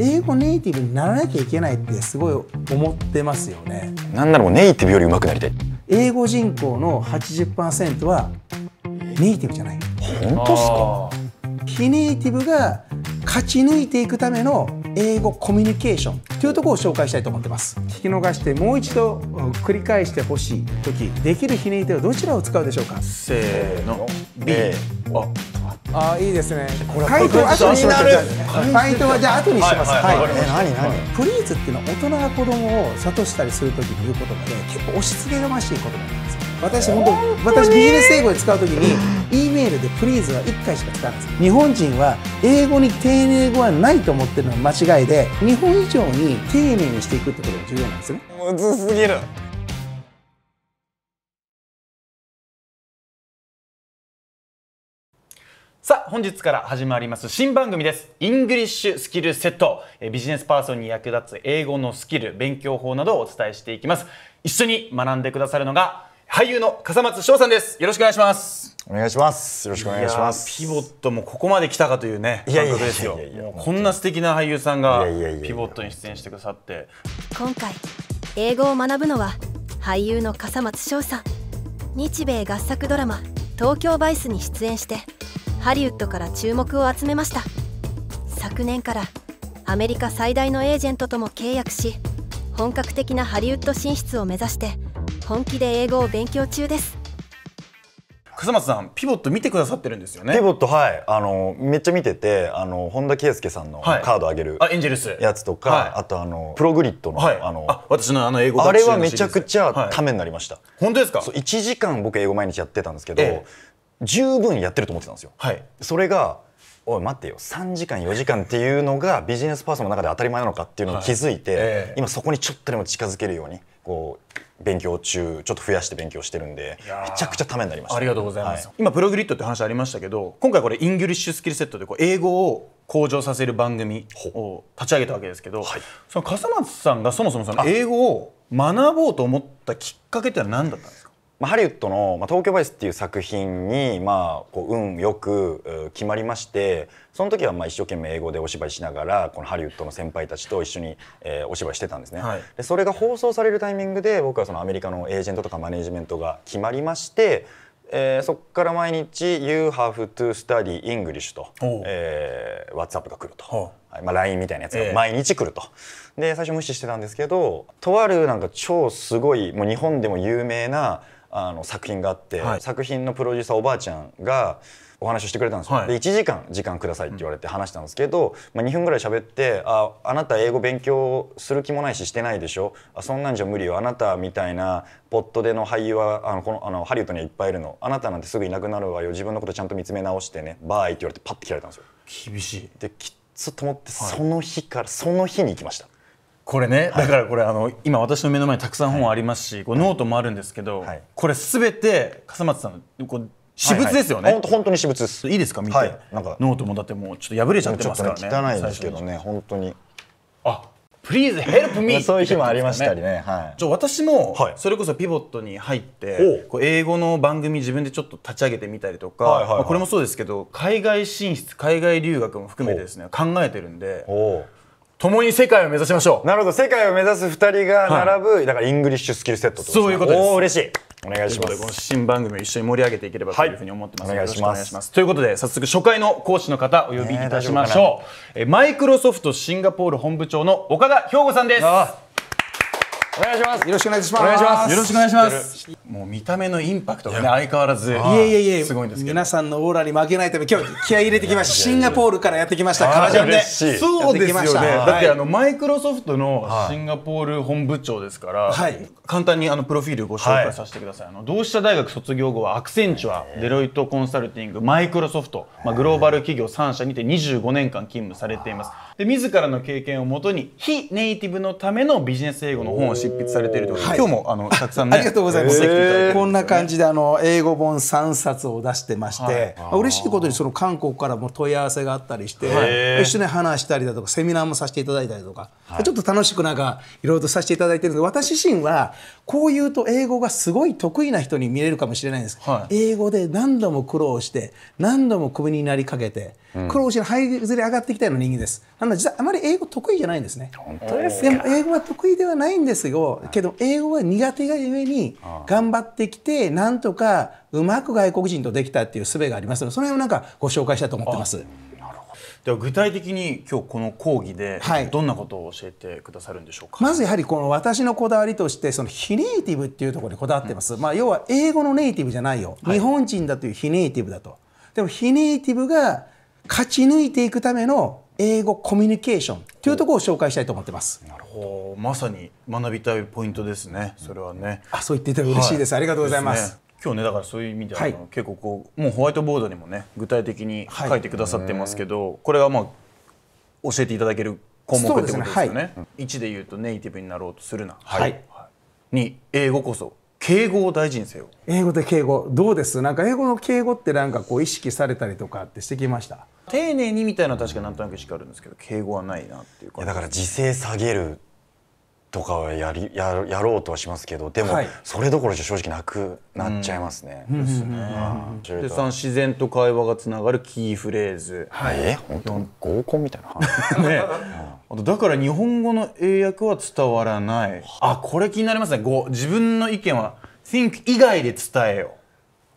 英語ネイティブにならなきゃいけないってすごい思ってますよねなんならもうネイティブより上手くなりたい英語人口の80%はネイティブじゃない本当っすか非ネイティブが勝ち抜いていくための英語コミュニケーションというところを紹介したいと思ってます聞き逃してもう一度繰り返してほしい時できるひねり手はどちらを使うでしょうかせーの B、ああいいですね回答は後にします回答はじゃあ後にしますはい、はい、何何プリーズっていうのは大人が子供を諭したりする時に言う言葉で結構押しつけがましい言葉なんです私本当私ビジネス英語で使う時に E メールで「プリーズは1回しか使わないです日本人は英語に丁寧語はないと思ってるのは間違いで日本以上に丁寧にしていくってことが重要なんですねむずすぎるさあ、本日から始まります新番組です。イングリッシュスキルセット。ビジネスパーソンに役立つ英語のスキル、勉強法などをお伝えしていきます。一緒に学んでくださるのが、俳優の笠松翔さんですよろしくお願いしますお願いしますよろしくお願いしますピボットもここまで来たかというね感覚ですよこんな素敵な俳優さんがピボットに出演してくださって今回英語を学ぶのは俳優の笠松翔さん日米合作ドラマ東京バイスに出演してハリウッドから注目を集めました昨年からアメリカ最大のエージェントとも契約し本格的なハリウッド進出を目指して本気で英語を勉強中です笠松さんピボット見てくださってるんですよねピボットはいあのめっちゃ見ててあの本田圭佑さんのカードあげる、エンジェルスやつとか、はい、あとあのプログリッドの、はい、あの私のあの英語あれはめちゃくちゃためになりました、本当ですかそう1時間僕英語毎日やってたんですけど、ええ、十分やってると思ってたんですよ、それがおい待ってよ3時間4時間っていうのがビジネスパーソンの中で当たり前なのかっていうのを気づいて、え、今そこにちょっとでも近づけるようにこう勉強中ちょっと増やして勉強してるんでめちゃくちゃためになりました、ありがとうございます、はい、今プログリッドって話ありましたけど今回これイングリッシュスキルセットでこう英語を向上させる番組を立ち上げたわけですけど、はい、その笠松さんがそもそもその英語を学ぼうと思ったきっかけってのは何だったんですかまあ、ハリウッドの「まあ、東京バイス」っていう作品に、まあ、こう運よく決まりましてその時はまあ一生懸命英語でお芝居しながらこのハリウッドの先輩たちと一緒に、えー、お芝居してたんですね、はい、でそれが放送されるタイミングで僕はそのアメリカのエージェントとかマネージメントが決まりまして、えー、そこから毎日「You have to study English と」と、えー、WhatsApp が来ると。まあ、LINE みたいなやつが毎日来ると、えで最初無視してたんですけどとあるなんか超すごいもう日本でも有名なあの作品があって、はい、作品のプロデューサーおばあちゃんがお話をしてくれたんですよ、はい、で1時間時間くださいって言われて話したんですけど、うん、まあ、2分ぐらい喋ってあ「あなた英語勉強する気もないししてないでしょあそんなんじゃ無理よあなたみたいなポットでの俳優はあのこのあのハリウッドにはいっぱいいるのあなたなんてすぐいなくなるわよ自分のことちゃんと見つめ直してねバーイ」って言われてパッて切られたんですよ。厳しいできっつと思って、はい、その日からその日に行きました。これね、だからこれあの今私の目の前にたくさん本ありますし、こうノートもあるんですけど、これすべて笠松さんこう私物ですよね。本当本当に私物です。いいですか見て、なんかノートもだってもうちょっと破れちゃってますからね。汚いですけどね本当に。あ。プリーズヘルプミーそういう日もありましたりね、はい、じゃ私もそれこそピボットに入って、こう英語の番組自分でちょっと立ち上げてみたりとか、これもそうですけど海外進出海外留学も含めてですね考えてるんで共に世界を目指しましょうなるほど世界を目指す2人が並ぶ、はい、だからイングリッシュスキルセット、ね、そういうことですお嬉しいお願いしますこの新番組を一緒に盛り上げていければというふうに思ってます、はい、お願いしますということで早速初回の講師の方お呼びいたしましょう、えマイクロソフトシンガポール本部長の岡田兵吾さんですお願いしますよろしくお願いしますお願いしますよろしくお願いしますもう見た目のインパクトがね相変わらずいえいえいえすごいんです皆さんのオーラに負けないため今日気合入れてきましたシンガポールからやってきました革ジャンでそうですよねだってあのマイクロソフトのシンガポール本部長ですから簡単にあのプロフィールご紹介させてくださいあの同志社大学卒業後はアクセンチュアデロイトコンサルティングマイクロソフトまあグローバル企業3社にて25年間勤務されていますで自らの経験をもとに非ネイティブのためのビジネス英語の本を執筆されているということで、今日もあのたくさんねありがとうございます、こんな感じであの英語本3冊を出してまして、はい嬉しいことにその韓国からも問い合わせがあったりして、一緒に話したりだとかセミナーもさせていただいたりとか、はい、ちょっと楽しくなんかいろいろとさせていただいてるんで私自身はこういうと英語がすごい得意な人に見れるかもしれないんです、はい、英語で何度も苦労して何度もクビになりかけて、うん、苦労して這いずれ上がってきたような人間です。の実はあまり英語得意じゃないんですね。本当ですでも英語は得意ではないんですよ。けど英語は苦手がゆえに頑張ってきてなんとかうまく外国人とできたっていう術がありますのでその辺をなんかご紹介したいと思ってます。では具体的に今日この講義でどんなことを教えてくださるんでしょうか、はい、まずやはりこの私のこだわりとしてその非ネイティブっていうところにこだわってます、うん、まあ、要は英語のネイティブじゃないよ、はい、日本人だという非ネイティブだとでも非ネイティブが勝ち抜いていくための英語コミュニケーションというところを紹介したいと思ってます。なるほどまさに学びたいポイントですねそれはね。あそう言っていただいて嬉しいです、はい、ありがとうございます。今日ねだからそういう意味では、はい、結構こうもうホワイトボードにもね具体的に書いてくださってますけど、はい、これはまあ教えていただける項目ってことですよね。ね1で言うとネイティブになろうとするな。はい、2英語こそ敬語を大事にせよ英語で敬語どうですなんか英語の敬語ってなんかこう意識されたりとかってしてきました丁寧にみたいな確かなんとなく意識あるんですけど敬語はないなっていうかだから時勢下げるとかはやりややろうとはしますけどでも、はい、それどころじゃ正直なくなっちゃいますね。うん、ですね。で、う、さ、ん、自然と会話がつながるキーフレーズ。はい。え本当合コンみたいな。ね。あとだから日本語の英訳は伝わらないあこれ気になりますね5自分の意見は think 以外で伝えよう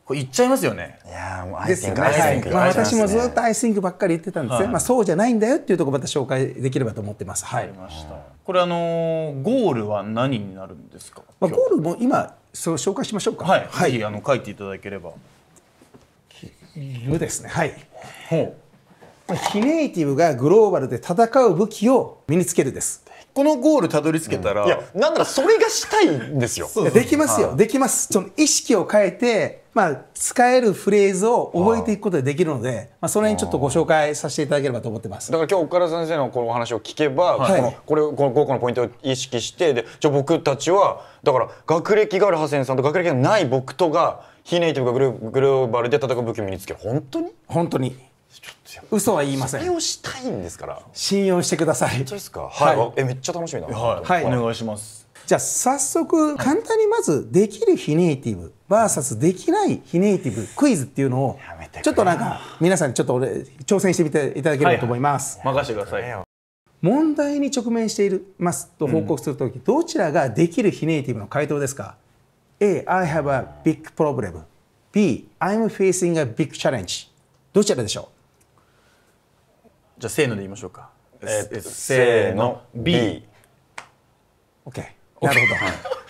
これ言っちゃいますよねいやもう I think ですよね、まあ、私もずっと I think ばっかり言ってたんですね、はい、まあ、そうじゃないんだよっていうところまた紹介できればと思ってますはいました、これあのー、ゴールは何になるんですか、まあ、ゴールも今そう紹介しましょうかはい、はい、あの書いていただければるですねはいほう非ネイティブがグローバルで戦う武器を身につけるですこのゴールたどり着けたら、うん、いやなんならそれがしたいんですよできますよ、できますその意識を変えてまあ使えるフレーズを覚えていくことでできるので、まあ、それにちょっとご紹介させていただければと思ってますだから今日岡田先生のこのお話を聞けば、はい、このこれこの5個のポイントを意識してでじゃあ僕たちはだから学歴があるハセンさんと学歴がない僕とが非ネイティブがグローバルで戦う武器を身につける本当に本当に嘘は言いません。信用したいんですから。信用してください。はい、はい。え、めっちゃ楽しみな。はい。はい、お願いします。じゃあ早速簡単にまずできる非ネイティブ VS できない非ネイティブクイズっていうのをちょっとなんか皆さんちょっと俺挑戦してみていただければと思います。はい、任せてください。問題に直面していますと報告するとき、うん、どちらができる非ネイティブの回答ですか ?A. I have a big problem B. I'm facing a big challenge どちらでしょうじゃあせーので言いましょうか。えー、せーの B。OK。なる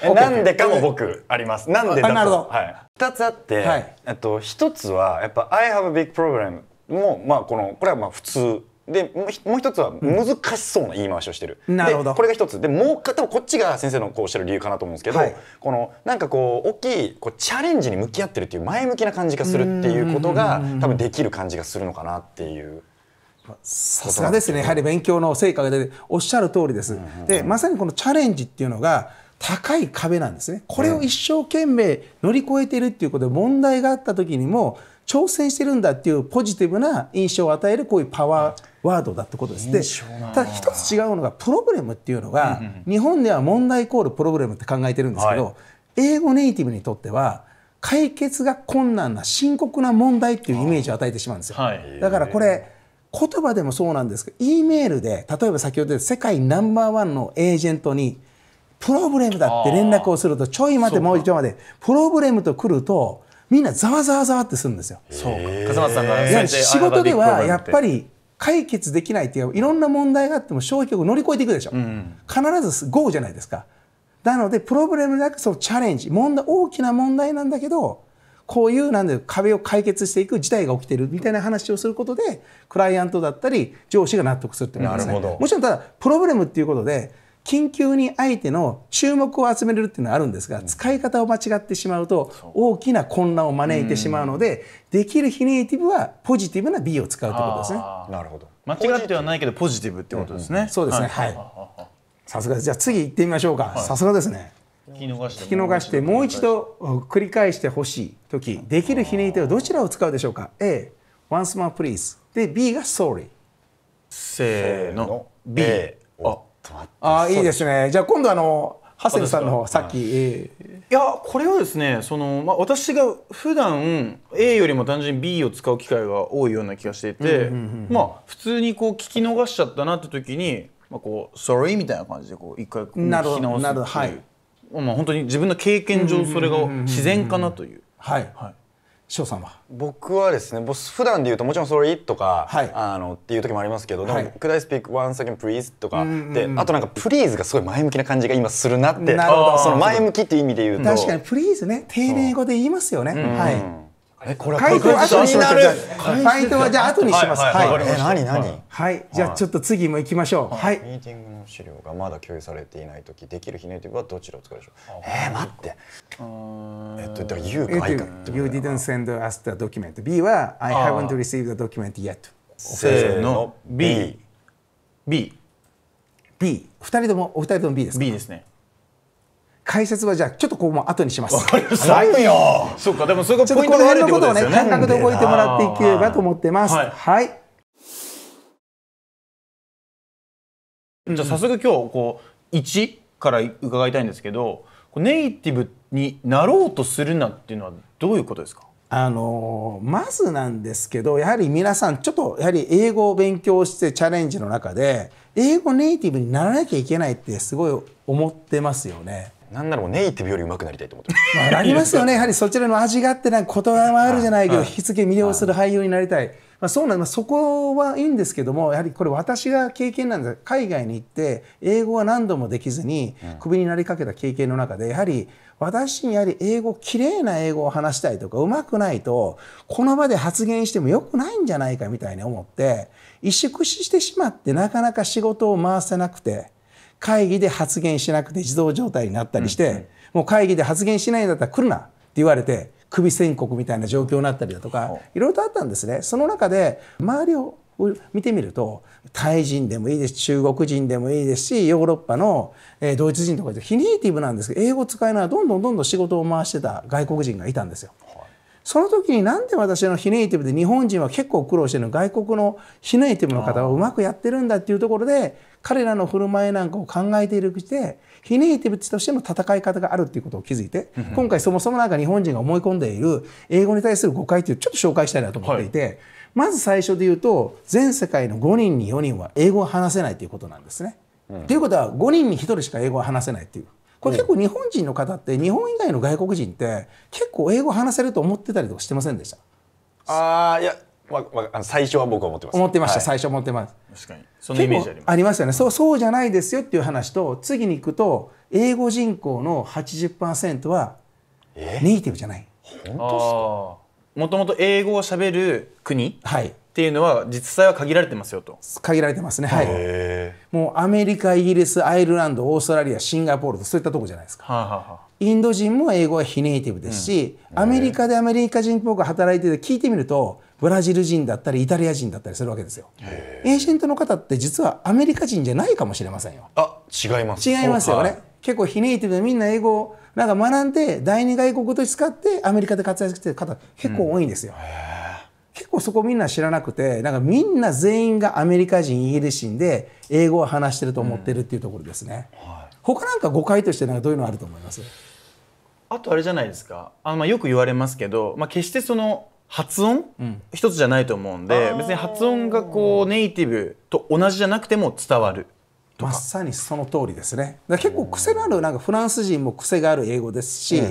ほど。え o なんでかも僕あります。なんでだと。なるほど。はい。二つあって、はい、えっと一つはやっぱ I have a big problem もまあこのこれはまあ普通。でもう一つは難しそうな言い回しをしてる、うん、なるほどこれが一つでもう多分こっちが先生のこうおっしゃる理由かなと思うんですけど、はい、このなんかこう大きいこうチャレンジに向き合ってるっていう前向きな感じがするっていうことが多分できる感じがするのかなっていう。さすがですねやはり勉強の成果が出ておっしゃる通りです。でまさにこのチャレンジっていうのが高い壁なんですね。これを一生懸命乗り越えてるっていうことで問題があった時にも挑戦してるんだっていうポジティブな印象を与えるこういうパワーワードだってことです。でただ一つ違うのがプログラムっていうのが日本では問題イコールプログラムって考えてるんですけど、英語ネイティブにとっては解決が困難な深刻な問題っていうイメージを与えてしまうんですよ。だからこれ言葉でもそうなんですけど、E メールで、例えば先ほど世界ナンバーワンのエージェントに、プロブレムだって連絡をすると、ちょい待て、もう一丁まで、プロブレムと来ると、みんなざわざわざわってするんですよ。そうか。笠松さんや、仕事ではやっぱり解決できないっていう、いろんな問題があっても消極を乗り越えていくでしょ。うん、必ずゴーじゃないですか。なので、プロブレムなくそのチャレンジ、問題、大きな問題なんだけど、こういうなんで壁を解決していく事態が起きてるみたいな話をすることでクライアントだったり上司が納得するってことですね。もちろんただプロブレムっていうことで緊急に相手の注目を集めれるっていうのはあるんですが、使い方を間違ってしまうと大きな混乱を招いてしまうので、できるヒネイティブはポジティブな B を使うってことですね。なるほど。間違ってはないけどポジティブってことですね。そうですね。はい。さすがじゃあ次行ってみましょうか。さすがですね。聞き逃してもう一度繰り返してほしい時できるひねり手はどちらを使うでしょうか A「Once more please」で B が「Sorry」せーの B ああいいですねじゃあ今度あの長谷部さんのさっき、はい、いやこれはですねその、まあ、私が普段 A よりも単純に B を使う機会が多いような気がしていて、まあ普通にこう聞き逃しちゃったなって時に、まあ、こう「Sorry」みたいな感じでこう一回聞き直すっていう。なるほどまあ、本当に自分の経験上それが自然かなという。はいはい翔さんは僕はですねボス普段で言うともちろん「それいい」とか、はい、あのっていう時もありますけど「ではい、Could I speak one second please?」とかで、あとなんか「プリーズがすごい前向きな感じが今するなってなるほどその前向きっていう意味で言うと確かに「プリーズね丁寧語で言いますよね、はい。えこれ回答は後にします。回答はじゃあ後にします。はい。え何何？はい。じゃあちょっと次も行きましょう。はい。ミーティングの資料がまだ共有されていないとき、できるひねりはどちらを使うでしょう。え待って。えっとだ you か I か。You didn't send us the document. B は I haven't received the document yet. せーの B B B 二人ともお二人とも B ですか。B ですね。解説はじゃあちょっとここも後にします。はいよ。そうかでもそれがポイントになるってことですよね。感覚で覚えてもらっていければと思ってます。はい、はい。じゃあ早速今日こう一から伺いたいんですけど、ネイティブになろうとするなっていうのはどういうことですか？あのまずなんですけどやはり皆さんちょっとやはり英語を勉強してチャレンジの中で英語ネイティブにならなきゃいけないってすごい思ってますよね。なんならネイティブより上手くなりたいと思ってます。まあ、なりますよね。やはりそちらの味があってなんか言葉もあるじゃないけど、引き付け魅了する俳優になりたい。まあ、そうなんまあ、そこはいいんですけどもやはりこれ私が経験なんです海外に行って英語は何度もできずにクビになりかけた経験の中でやはり私にやはり英語綺麗な英語を話したいとかうまくないとこの場で発言してもよくないんじゃないかみたいに思って萎縮してしまってなかなか仕事を回せなくて。会議で発言しなくて自動状態になったりして、もう会議で発言しないんだったら来るなって言われて、首宣告みたいな状況になったりだとかいろいろとあったんですね。その中で周りを見てみるとタイ人でもいいです中国人でもいいですしヨーロッパの、えー、ドイツ人とかで非ネイティブなんですけど英語使いながらどんどんどんどん仕事を回してた外国人がいたんですよ。その時になんで私の非ネイティブで日本人は結構苦労してるの外国の非ネイティブの方はうまくやってるんだっていうところで彼らの振る舞いなんかを考えているして非ネイティブとしての戦い方があるっていうことを気づいて、うん、今回そもそもなんか日本人が思い込んでいる英語に対する誤解っていうちょっと紹介したいなと思っていて、はい、まず最初で言うと全世界の5人に4人は英語を話せないということなんですね。と、うん、いうことは5人に1人しか英語を話せないっていう。これ結構日本人の方って日本以外の外国人って結構英語話せると思ってたりとかしてませんでしたああいやわわ最初は僕は思ってます思ってました、はい、最初思ってます確かにそのイメージありますありますよねそうそうじゃないですよっていう話と次に行くと英語人口の80%はネイティブじゃない本当ですかもともと英語をしゃべる国、はい、っていうのは実際は限られてますよと限られてますねはいもうアメリカイギリスアイルランドオーストラリアシンガポールとそういったとこじゃないですか、はあはあ、インド人も英語は非ネイティブですし、うん、アメリカでアメリカ人っぽく働いてて聞いてみるとブラジル人だったりイタリア人だったりするわけですよエージェントの方って実はアメリカ人じゃないかもしれませんよあ違います違いますよね、結構非ネイティブでみんな英語なんか学んで第二外国と使ってアメリカで活躍してる方結構多いんですよ、うん結構そこみんな知らなくてなんかみんな全員がアメリカ人イギリス人で英語を話してると思ってるっていうところですね、うんはい、他なんか誤解としてなんかどういうのあると思いますあとあれじゃないですかあのまあよく言われますけど、まあ、決してその発音、うん、一つじゃないと思うんで別に発音がこうネイティブと同じじゃなくても伝わる。まさにその通りですね結構癖のあるなんかフランス人も癖がある英語ですし、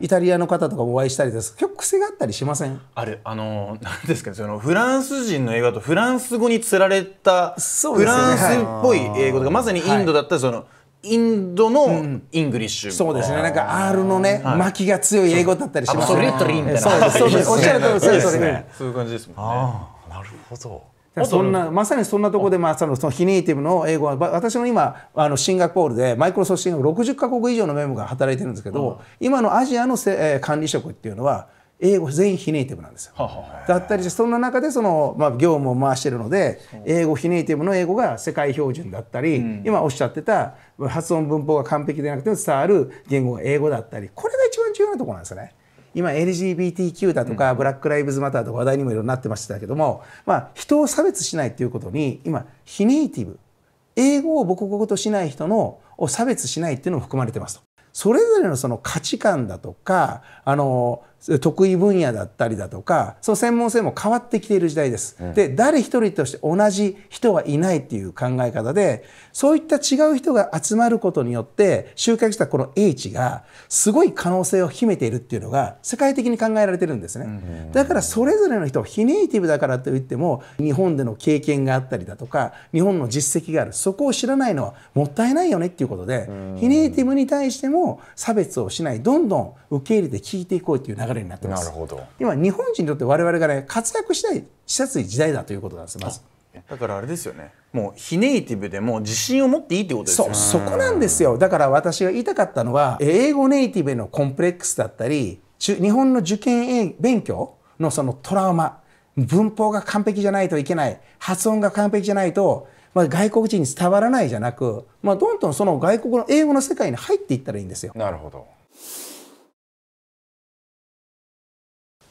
イタリアの方とかもお会いしたりです結構癖があったりしませんあれあの何ですかそのフランス人の映画とフランス語につられた、フランスっぽい英語とか、まさにインドだったらその、はいインドのイングリッシュ、うん、そうですねなんか R のね、はい、巻きが強い英語だったりしますねそうですそうですおっしゃる通りそうですねそういう感じですもんねあなるほどそんなまさにそんなとこで、まあ、そのその非ネイティブの英語は私の今あのシンガポールでマイクロソフトシンガポール60か国以上のメンバーが働いてるんですけど、今のアジアのせ、えー、管理職っていうのは英語全員非ネイティブなんですよ。だったりしてそんな中でその、まあ、業務を回してるので英語非ネイティブの英語が世界標準だったり、うん、今おっしゃってた発音文法が完璧でなくて伝わる言語が英語だったりこれが一番重要なところなんですよね。今 LGBTQ だとか、ブラック・ライブズ・マターとか話題にもいろいろなってましたけども、まあ、人を差別しないということに今非ネイティブ英語を母国語としない人のを差別しないっていうのも含まれてますと。それぞれのその価値観だとかあの得意分野だったりだとかその専門性も変わってきている時代です。うん、で誰一人として同じ人はいないっていう考え方でそういった違う人が集まることによって集客したこの H がすごい可能性を秘めているっていうのが世界的に考えられてるんですね。だからそれぞれの人非ネイティブだからといっても日本での経験があったりだとか日本の実績があるそこを知らないのはもったいないよねっていうことで非ネイティブに対しても差別をしないどんどん受け入れて聞いていこうっていう流れれになってます。今日本人にとって我々がね活躍したいしやすい時代だということなんですまず。だからあれですよねもう非ネイティブでも自信を持っていいってことですよねそこなんですよだから私が言いたかったのは英語ネイティブへのコンプレックスだったり日本の受験勉強のそのトラウマ文法が完璧じゃないといけない発音が完璧じゃないと、まあ、外国人に伝わらないじゃなく、まあ、どんどんその外国の英語の世界に入っていったらいいんですよなるほど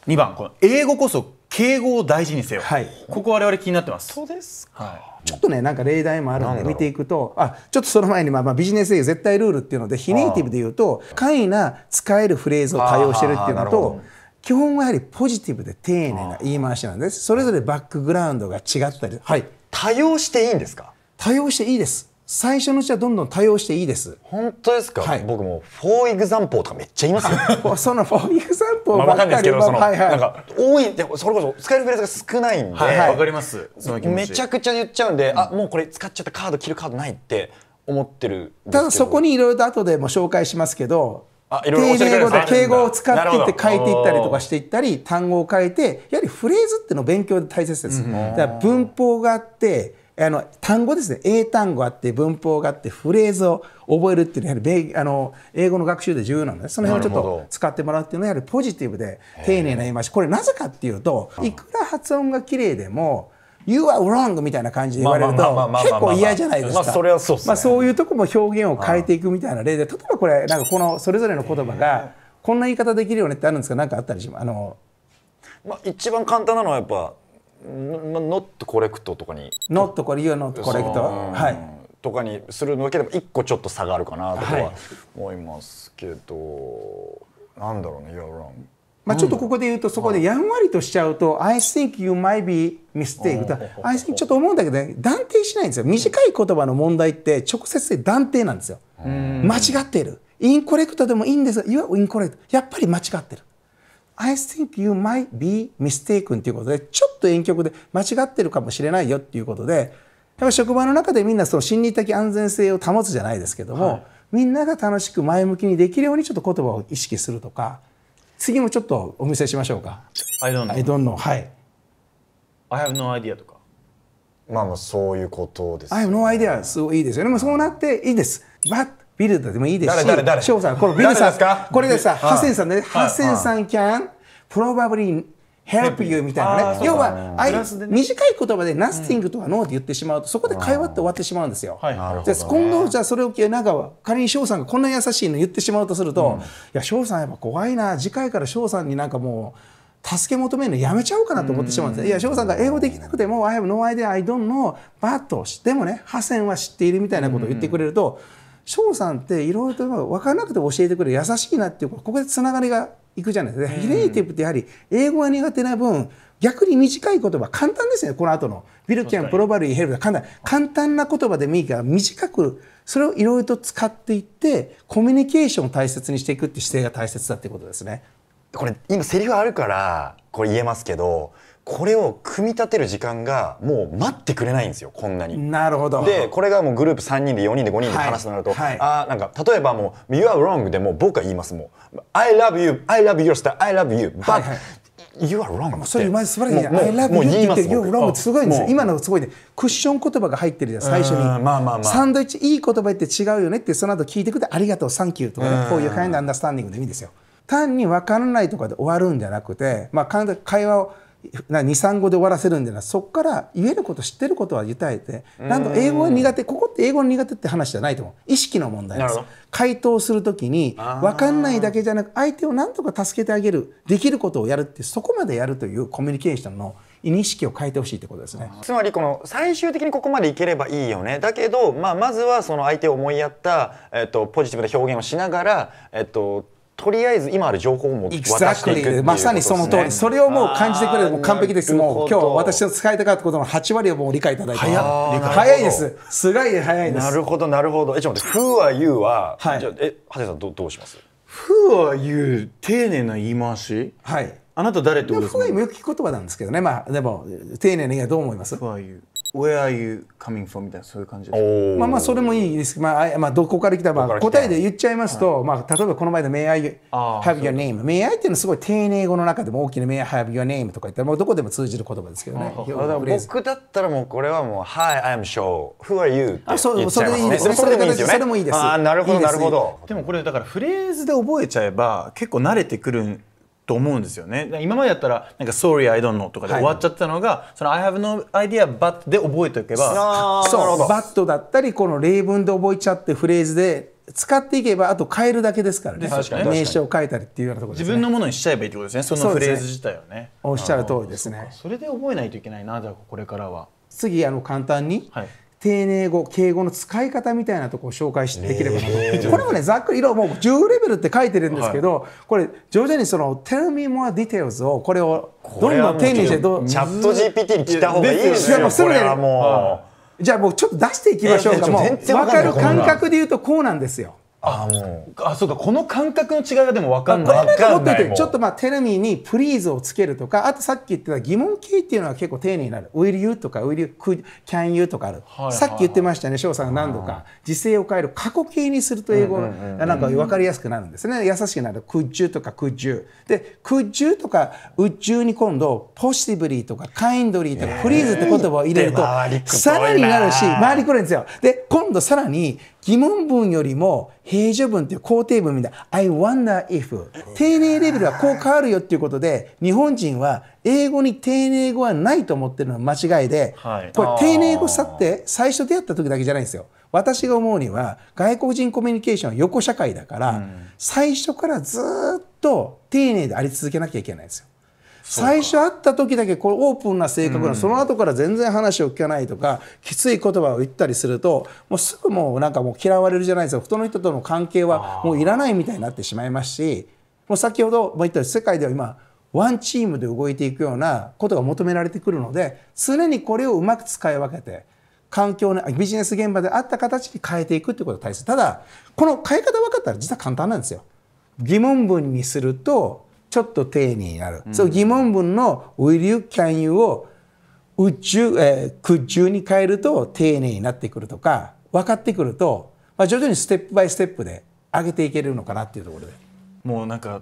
2番この英語こそ敬語を大事にせよ、はい、ここ我々気になってます。そうですはい、ちょっとねなんか例題もあるので見ていくとあちょっとその前に、まあ、まあビジネス英語絶対ルールっていうので非ネイティブで言うと簡易な使えるフレーズを多用してるっていうのと。基本はやはりポジティブで丁寧な言い回しなんですそれぞれバックグラウンドが違ったり、はい、多用していいんですか多用していいです最初のうちはどんどん対応していいです。本当ですか。はい、僕もフォーエグザンポーとかめっちゃいますよ。そのフォーエグザンポーばっかり。まあ、かんないですけど、その、はいはい、なんか多いってそれこそ使えるフレーズが少ないんで、わ、はいはい、かります。めちゃくちゃ言っちゃうんで、うん、あもうこれ使っちゃったカード切るカードないって思ってる。ただそこにいろいろと後でも紹介しますけど。丁寧語で敬語を使ってって変えていったりとかしていったり単語を変えてやはりフレーズっていうのを勉強で大切です、うん、だから文法があってあの単語ですね英単語あって文法があってフレーズを覚えるっていうのはやはりあの英語の学習で重要なのでその辺をちょっと使ってもらうっていうのはやはりポジティブで丁寧な言い回しこれなぜかっていうといくら発音が綺麗でも You are wrong みたいな感じで言われると結構嫌じゃないですか。まあそれはそう、ね、まあそういうとこも表現を変えていくみたいな例で例えばこれなんかこのそれぞれの言葉がこんな言い方できるよねってあるんですか何かあったりしますあの、まあ、一番簡単なのはやっぱノットコレクトとかにノットこれ y o u r コレクトはいとかにするだけでも一個ちょっと差があるかなとは思いますけど、はい、なんだろうね y o まあちょっとここで言うと、そこでやんわりとしちゃうと、I think you might be mistake だ I think ちょっと思うんだけど、ね、断定しないんですよ。短い言葉の問題って直接で断定なんですよ。間違ってる。インコレクトでもいいんですが、いわゆるインコレクト。やっぱり間違ってる。I think you might be mistaken ということで、ちょっと遠曲で間違ってるかもしれないよっていうことで、やっぱ職場の中でみんなその心理的安全性を保つじゃないですけども、はい、みんなが楽しく前向きにできるようにちょっと言葉を意識するとか、次もちょっとお見せしましょうか。I don't know. I don't know. はい。I have no idea とか。まあまあそういうことです、ね。I have no idea. すごいいいですよね。もそうなっていいです。But ビルダでもいいですし、うさん、このビルさん、これでさ、ハセンさんね、ハセンさん can probably help you みたいなね。要は、あい短い言葉で nothing とか no って言ってしまうと、そこで会話って終わってしまうんですよ。じゃ今度、じゃあそれを聞なんか、仮にうさんがこんな優しいの言ってしまうとすると、いや、うさんやっぱ怖いな、次回からうさんになんかもう、助け求めるのやめちゃおうかなと思ってしまうんですね。いや、翔さんが英語できなくても、I have no idea, I don't know, but でもね、ハセンは知っているみたいなことを言ってくれると、うん翔さんっていろいろと分からなくて教えてくれる優しいなっていうここでつながりがいくじゃないですか。ヒレイティブってやはり英語が苦手な分逆に短い言葉簡単ですねこの後のビルキャンプロバリーヘルプ簡単簡単な言葉でもいいから短くそれをいろいろと使っていってコミュニケーションを大切にしていくって姿勢が大切だっていうことですね。これ今セリフあるからこれ言えますけどこれを組み立てる時間がもう待ってくれないんですよこんなに。なるほどでこれがもうグループ3人で4人で5人で話すとなると、はいはい、あなんか例えばもう「You are wrong」でも僕は言いますもう「I love you I love your s t I love you but、はいはい You are wrong それ前素晴らしいじゃ I love you って言って You are wrong すごいんですよ今のすごいねクッション言葉が入ってるじゃん最初にまあまあまあサンドイッチいい言葉言って違うよねってその後聞いてくれてありがとうサンキューとかねこういうカインドアンダスタンディングでいいんですよ単に分からないとかで終わるんじゃなくてまあ会話をな二三語で終わらせるんでなそこから言えること知ってることは言たえてなんと英語が苦手ここって英語の苦手って話じゃないと思う意識の問題です回答するときに分かんないだけじゃなく相手を何とか助けてあげるできることをやるってそこまでやるというコミュニケーションの意識を変えてほしいってことですねつまりこの最終的にここまでいければいいよねだけど、まあ、まずはその相手を思いやった、えっと、ポジティブな表現をしながら、えっと、とりあえず今ある情報も渡していく、ね、まさにその通りそれをもう感じてくれるもう完璧ですもう今日私の使いたかったことの8割をもう理解いただいて早いですすごい早いですなるほどなるほどえちょっと待って「Who a r は」はい、じゃえ長谷さんどどうしますふうは a う」丁寧な言い回しはいあなた誰ってことですか Who よく聞く言葉なんですけどねまあでも丁寧な言い方どう思いますふうは a う」Where are you coming from? みたいなそういう感じですまあまあそれもいいですまあ、まあ、どこから来たまあ答えで言っちゃいますと、はい、まあ、例えばこの前の May I have your name May I っていうのはすごい丁寧語の中でも大きな May I have your name とか言ったらもうどこでも通じる言葉ですけどね僕だったらもうこれはもう Hi, I'm Shaw Who are you? って言っれでいいすねそれでいいです、ね、それもいいですあなるほどなるほど、でもこれだからフレーズで覚えちゃえば結構慣れてくると思うんですよね今までだったらなんか「Sorry I don't know」とかで終わっちゃったのが「はい、その I have no idea but」で覚えておけばそう「but」だったりこの例文で覚えちゃってフレーズで使っていけばあと変えるだけですからね名詞を変えたりっていうようなところ、ね、自分のものにしちゃえばいいってことですねそのフレーズ自体をね、ね、おっしゃる通りですねそれで覚えないといけないなじゃあこれからは次あの簡単に、はい丁寧語敬語の使い方みたいなとこを紹介できればなと、えー、これもねざっくり色もう10レベルって書いてるんですけど、はい、これ徐々にその「Tell me more details」をこれをどんどん丁寧にしてどチャット GPT に来た方がいいですよすぐい、じゃあもうちょっと出していきましょうかもう分かる感覚で言うとこうなんですよ。あもうあそうかこの感覚の違いがでも分かんないこれも持っててちょっとまあテレミにプリーズをつけるとかあとさっき言ってた疑問形っていうのは結構丁寧になる「will you」とか「will you」「can you」とかある、はいはいはい、さっき言ってましたね翔さんが何度か時勢を変える過去形にすると英語なんか分かりやすくなるんですね優しくなる「could you」とか「could you」で「could you」とか「would you」に今度「possibly」とか「kindly」とか「please」って言葉を入れるとさらになるし回りくるんですよで今度さらに疑問文よりも平序文っていう肯定文みたいな「I wonder if」丁寧レベルはこう変わるよっていうことで日本人は英語に丁寧語はないと思ってるのは間違いで、はい、これ丁寧語さって最初出会った時だけじゃないんですよ。私が思うには外国人コミュニケーションは横社会だから、最初からずっと丁寧であり続けなきゃいけないんですよ。最初会った時だけこれオープンな性格な、のその後から全然話を聞かないとかきつい言葉を言ったりするともうすぐもうなんかもう嫌われるじゃないですか普の人との関係はもういらないみたいになってしまいますしもう先ほども言ったように世界では今ワンチームで動いていくようなことが求められてくるので常にこれをうまく使い分けて環境のビジネス現場であった形に変えていくってことが大切ただこの変え方分かったら実は簡単なんですよ。疑問文にするとちょっと丁寧になる、うん、そう疑問文の「will you can you」を「宇宙」えー「空中」に変えると丁寧になってくるとか分かってくると、まあ、徐々にステップバイステップで上げていけるのかなっていうところで。もうなんか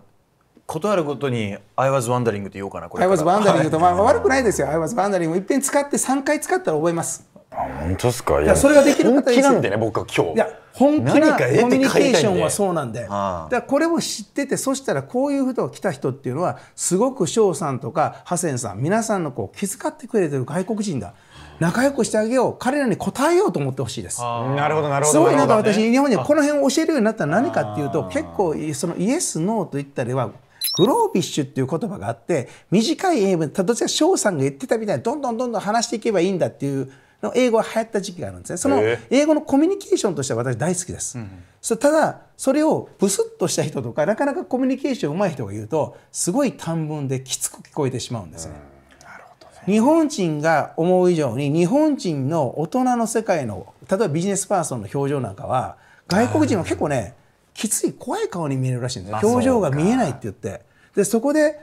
断るごとに「I was w o n d e r i n g って言おうかなこれ I was w o n d e r i n g と、まあ、悪くないですよ「I was w o n d e r i n g をいっぺん使って3回使ったら覚えます。本当ですかいやそれができる本気なんでね僕は今日いや本気なコミュニケーションはそうなんでだからこれを知っててそしたらこういう人が来た人っていうのはすごく翔さんとかハセンさん皆さんのこう気遣ってくれてる外国人だ仲良くしてあげよう彼らに応えようと思ってほしいですなるほどなるほどすごいなんか私、ね、日本にこの辺を教えるようになったら何かっていうと結構そのイエスノーと言ったりはグロービッシュっていう言葉があって短い英文たどちら翔さんが言ってたみたいにどんどんどんどん話していけばいいんだっていうの英語が流行った時期があるんですねその英語のコミュニケーションとしては私大好きです、そただそれをブスッとした人とかなかなかコミュニケーション上手い人が言うとすごい短文できつく聞こえてしまうんですね、日本人が思う以上に日本人の大人の世界の例えばビジネスパーソンの表情なんかは外国人は結構ねきつい怖い顔に見えるらしいんです、ま表情が見えないって言ってでそこで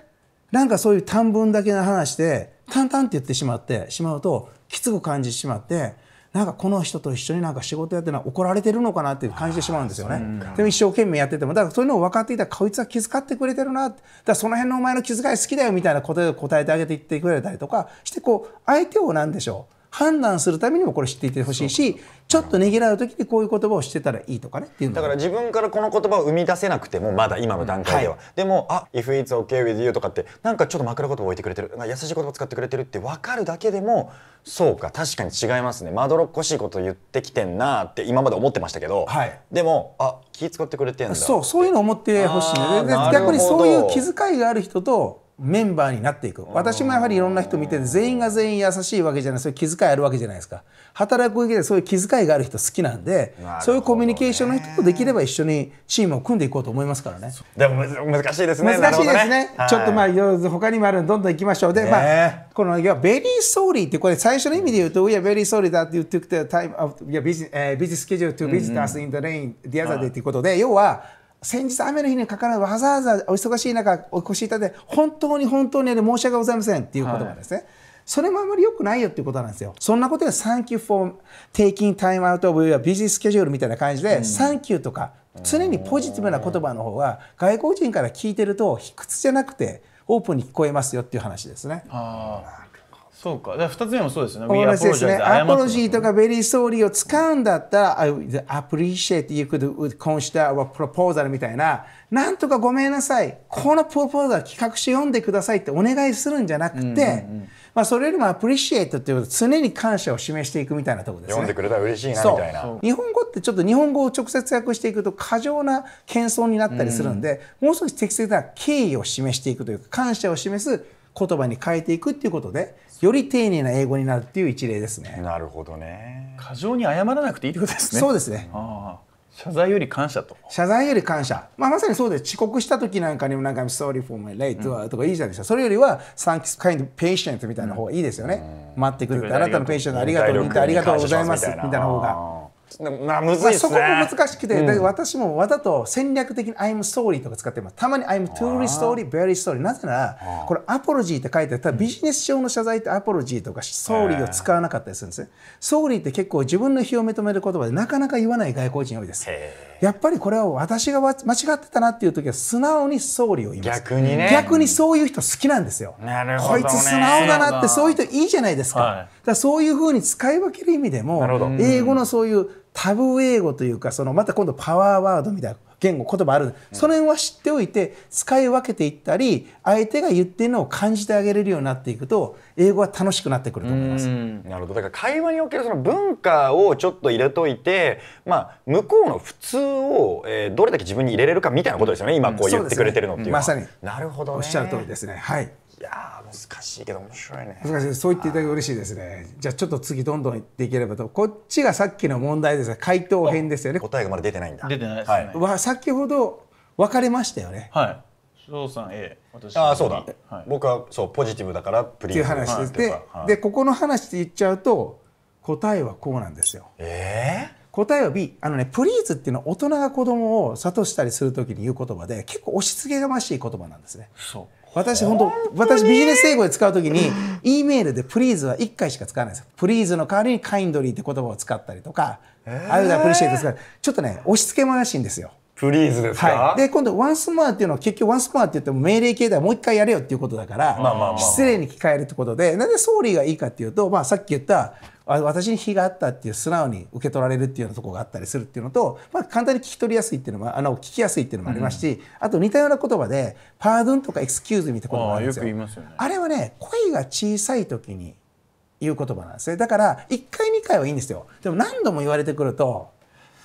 なんかそういう短文だけの話で淡々って言ってしまってしまうときつく感じてしまってなんかこの人と一緒になんか仕事やってるのは怒られてるのかなって感じてしまうんですよね。でも一生懸命やってても、だからそういうのを分かっていたら、こいつは気遣ってくれてるな、だからその辺のお前の気遣い好きだよみたいなことで答えてあげていってくれたりとかして、こう、相手をなんでしょう。判断するためにもこれ知っていてほしいしちょっとねぎらう時にこういう言葉をしてたらいいとかねっていうだから自分からこの言葉を生み出せなくてもまだ今の段階では、はい、でも「あ if it's okay with you」とかってなんかちょっと枕言葉置いてくれてる優しい言葉使ってくれてるって分かるだけでもそうか確かに違いますねまどろっこしいこと言ってきてんなって今まで思ってましたけど、はい、でもあ気使ってくれてんだそうそういうの思ってほしい、ね、逆にそういう気遣いがある人とメンバーになっていく私もやはりいろんな人見て全員が全員優しいわけじゃないそういう気遣いあるわけじゃないですか働く上でそういう気遣いがある人好きなんで、ね、そういうコミュニケーションの人とできれば一緒にチームを組んでいこうと思いますからねでも難しいですね難しいですね、ねはい、ちょっとまあ他にもあるどんどんいきましょうで、ね、まあこのベリーソーリーってこれ最初の意味で言うと「We are very sorry that you took the time of your busy,、uh, busy schedule to visit us in the rain the other day」っていうことで、要は先日雨の日にかからずわざわざお忙しい中お越しいただいて本当に本当に申し訳ございませんっていう言葉ですね、はい、それもあまり良くないよっていうことなんですよそんなことで「Thank you for taking time out of your busy schedule」みたいな感じで「うん、Thank you」とか常にポジティブな言葉の方が外国人から聞いてると卑屈じゃなくてオープンに聞こえますよっていう話ですね。あそうか。だ2つ目もそうですね。同じですね。アポロジーとかベリーソーリーを使うんだったら、I appreciate you could consider our proposal みたいな、なんとかごめんなさい。このプロポーザル企画書読んでくださいってお願いするんじゃなくて、まあそれよりもアプリシエイトっていうこと常に感謝を示していくみたいなところですね。読んでくれたら嬉しいなみたいな。日本語ってちょっと日本語を直接訳していくと過剰な謙遜になったりするんで、うん、もう少し適切な敬意を示していくというか、感謝を示す言葉に変えていくっていうことで、より丁寧な英語になるっていう一例ですね。なるほどね。過剰に謝らなくていいってことですね。そうですね。あ謝罪より感謝と謝罪より感謝、まあ、まさにそうです遅刻した時なんかにもなんか「sorry for my late」とかいいじゃないですか、うん、それよりは「thanks kind patient」みたいな方がいいですよね、うん、待ってくれてあなたのペイショントありがとう見てありがとうございますみたいな方がむずい、ね、そこも難しくて、うん、私もわざと戦略的に「I'm sorry」とか使ってますたまに「I'm truly sorry」「very sorry」なぜならこれ「アポロジー」って書いてたビジネス上の謝罪ってアポロジーとか「s o r y を使わなかったりするんですね。ソーリーって結構自分の非を認める言葉でなかなか言わない外国人多いです。やっぱりこれは私が間違ってたなっていう時は素直に総理を言います逆にね逆にそういう人好きなんですよなるほど、ね、こいつ素直だなってそういう人いいじゃないですかはい、だからそういうふうに使い分ける意味でも英語のそういうタブー英語というかそのまた今度パワーワードみたいな言語言葉ある、うん、その辺は知っておいて使い分けていったり相手が言ってるのを感じてあげれるようになっていくと英語は楽しくなってくると思います。なるほどだから会話におけるその文化をちょっと入れといて、まあ、向こうの普通を、えー、どれだけ自分に入れれるかみたいなことですよね今こう言ってくれてるのっていうのは、うんね、まさになるほど、ね、おっしゃる通りですね。はいいや難しいけど面白いね難しいそう言っていただけ嬉しいですねじゃあちょっと次どんどんいっていければとこっちがさっきの問題です回答編ですよね答えがまだ出てないんだ出てないですね、はい、先ほど分かれましたよねはい翔さん A 私ああそうだ、はい、僕はそうポジティブだからプリンっていう話です、で、はい、でここの話で言っちゃうと答えはこうなんですよええー答えは B あのねプリーズっていうのは大人が子供を諭したりする時に言う言葉で結構押しつけがましい言葉なんですねそう私本当私ビジネス英語で使う時に E メールで「プリーズ」は1回しか使わないですプリーズの代わりに「カインドリー」って言葉を使ったりとか「ああいうアプリシェイト」使うちょっとね押し付けもらしいんですよ。プリーズですか、はい、で今度「ワンスモア」っていうのは結局「ワンスモア」って言っても命令形ではもう一回やれよっていうことだから、失礼に聞かれるってことでなんで総理がいいかっていうと、まあ、さっき言った私に非があったっていう素直に受け取られるっていうようなところがあったりするっていうのと、まあ、簡単に聞き取りやすいっていうのもあの聞きやすいっていうのもありますし、うん、あと似たような言葉で「パードゥン」とか「エクスキューズ」みたいな言葉があるんですよ。あ、ね、あれはね声が小さい時に言う言葉なんですね。だから1回2回はいいんですよ。でも何度も言われてくると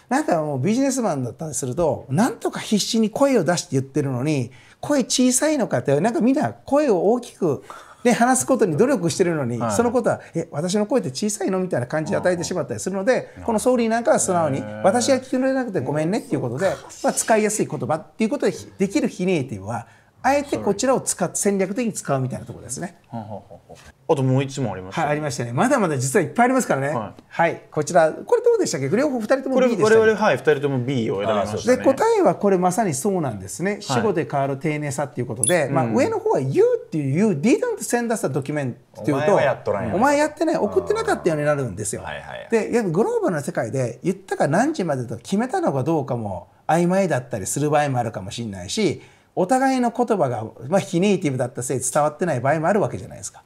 なんかもうビジネスマンだったりすると、なんとか必死に声を出して言ってるのに、声小さいのかって、なんかみんな声を大きくで話すことに努力してるのに、はい、そのことは「え私の声って小さいの?」みたいな感じで与えてしまったりするので、この総理なんかは素直に「私が聞き取れなくてごめんね」っていうことで、まあ、使いやすい言葉っていうことでできるひネイティブはあえてこちらを使戦略的に使うみたいなところですね。あともう一問ありました、はい、ありましたね。まだまだ実はいっぱいありますからね。はい、はい、こちらこれどうでしたっけ？両方二人とも B でした、これ我々はい二人とも B を選びました、ね、で答えはこれまさにそうなんですね。死後で変わる丁寧さっていうことで、はい、まあ、上の方は You っていう You didn't send us a document っていうと、お前やっとらんお前やってない送ってなかったようになるんですよ。はいはい、でグローバルな世界で言ったか何時までと決めたのかどうかも曖昧だったりする場合もあるかもしれないし。お互いの言葉が、まあ、非ネイティブだったせいで伝わってない場合もあるわけじゃないですか。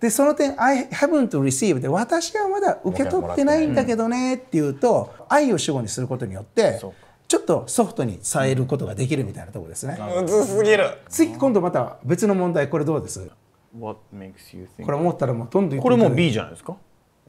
でその点「I haven't received」で私はまだ受け取ってないんだけどねっていうと、うん、愛を主語にすることによってちょっとソフトに伝えることができるみたいなところですね。むずすぎる次今度また別の問題これどうですこれ思ったらもうどんどんこれも B じゃないですか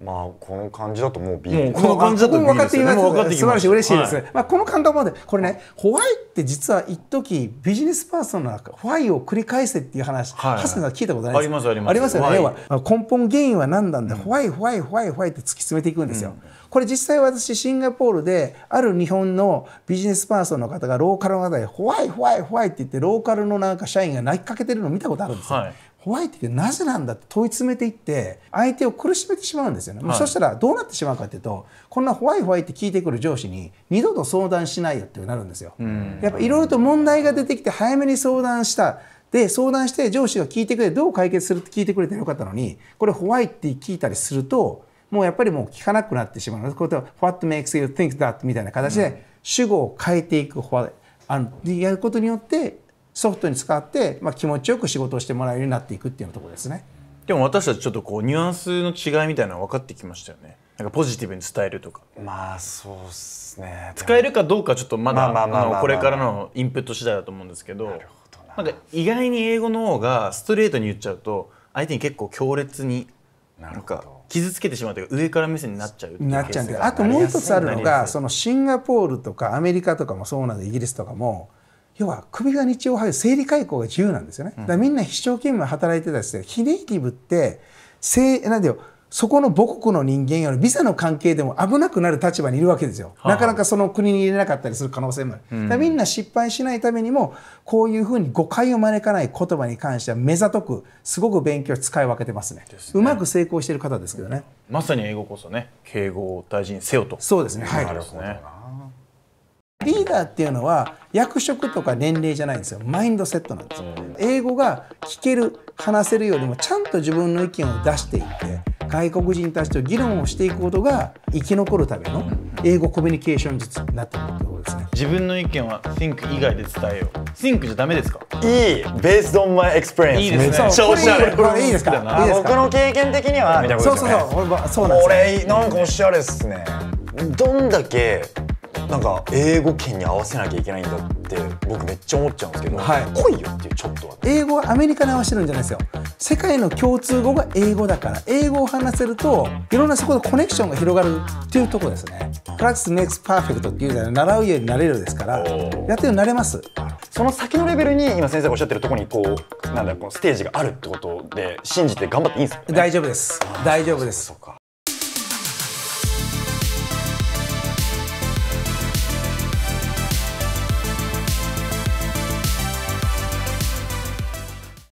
まあこの感じだともうビーうこの感じだともですね。分かっています。素晴らしい嬉しいですはい、まあこの感動までこれねホワイって実は一時ビジネスパーソンの中ホワイを繰り返せっていう話、はい、ハさん聞いたことないです。ありますあります。ありますよね。要は根本原因は何なんだ、うん、ホワイホワイホワイホワイって突き詰めていくんですよ。うん、これ実際私シンガポールである日本のビジネスパーソンの方がローカルの方でホワイホワイホワイって言ってローカルのなんか社員が泣きかけてるのを見たことあるんですよ。はいホワイトってなぜなんだって問い詰めていって相手を苦しめてしまうんですよね、はい、そしたらどうなってしまうかっていうとこんなホワイホワイって聞いてくる上司に二度と相談しないよってなるんですよ。やっぱいろいろと問題が出てきて早めに相談したで相談して上司が聞いてくれどう解決するって聞いてくれてよかったのにこれホワイって聞いたりするともうやっぱりもう聞かなくなってしまうのでこうやって What makes you think that みたいな形で主語を変えていくホワイやることによってソフトに使って、まあ、気持ちよく仕事をしてもらえるようになっていくっていうところですね。でも私たちちょっとこうニュアンスの違いみたいなの分かってきましたよね。なんかポジティブに伝えるとか。まあそうっすね。使えるかどうかちょっとまだこれからのインプット次第だと思うんですけど。なるほどなんか意外に英語の方がストレートに言っちゃうと相手に結構強烈になるか傷つけてしまうというか上から目線になっちゃうなっちゃうんであともう一つあるのがそのシンガポールとかアメリカとかもそうなんでイギリスとかも要は首が日曜早い生理解雇が自由なんですよね。だみんな非常勤務働いてたりして非ネイティブってせい、なんだよそこの母国の人間よりビザの関係でも危なくなる立場にいるわけですよ、なかなかその国に入れなかったりする可能性もある、だみんな失敗しないためにもこういうふうに誤解を招かない言葉に関しては目ざとくすごく勉強を使い分けてますね、ね、うまく成功している方ですけどね、まさに英語こそね敬語を大事にせよとそうですねはいなるほどリーダーっていうのは役職とか年齢じゃないんですよマインドセットなんですよ、英語が聞ける話せるよりもちゃんと自分の意見を出していって外国人たちと議論をしていくことが生き残るための英語コミュニケーション術になってるってことですね自分の意見は Think 以外で伝えよう Think じゃダメですかいい Based on my experience いいですね超おしゃれこれいいですか僕の経験的には、ね、そうそうそうそうなんですこれなんかおしゃれっすねどんだけなんか英語圏に合わせなきゃいけないんだって僕めっちゃ思っちゃうんですけど、はい、来いよっていうちょっとは、英語はアメリカに合わせてるんじゃないですよ世界の共通語が英語だから英語を話せるといろんなそこでコネクションが広がるっていうとこですねプラク c t i c クスパーフェクトっていうじゃない習うようになれるですからやってるようになれますその先のレベルに今先生がおっしゃってるとこにこうなんだこのステージがあるってことで信じて頑張っていいんですか、ね、大丈夫です大丈夫です